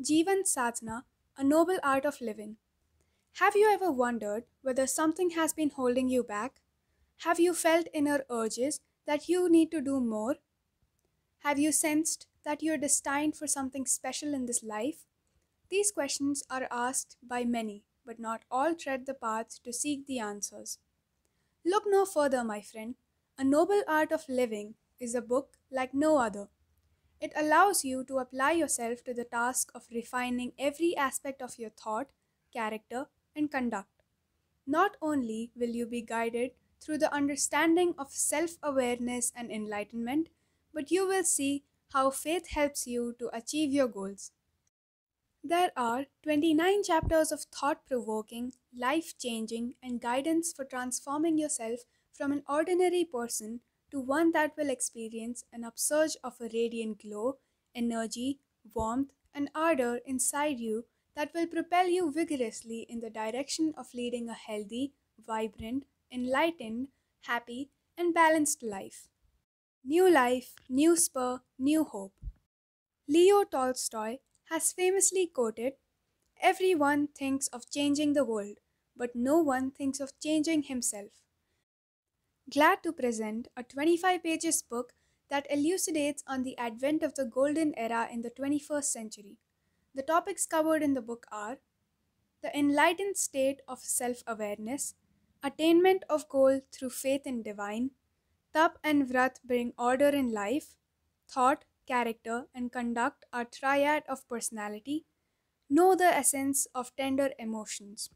Jivan Sadhana, A Noble Art of Living. Have you ever wondered whether something has been holding you back? Have you felt inner urges that you need to do more? Have you sensed that you're destined for something special in this life? These questions are asked by many, but not all tread the path to seek the answers. Look no further, my friend. A Noble Art of Living is a book like no other it allows you to apply yourself to the task of refining every aspect of your thought, character, and conduct. Not only will you be guided through the understanding of self awareness and enlightenment, but you will see how faith helps you to achieve your goals. There are 29 chapters of thought provoking, life changing, and guidance for transforming yourself from an ordinary person to one that will experience an upsurge of a radiant glow, energy, warmth, and ardor inside you that will propel you vigorously in the direction of leading a healthy, vibrant, enlightened, happy, and balanced life. New life, new spur, new hope. Leo Tolstoy has famously quoted Everyone thinks of changing the world, but no one thinks of changing himself glad to present a 25 pages book that elucidates on the advent of the golden era in the 21st century. The topics covered in the book are the enlightened state of self awareness, attainment of goal through faith in divine, tap and vrat bring order in life, thought, character, and conduct are triad of personality, know the essence of tender emotions.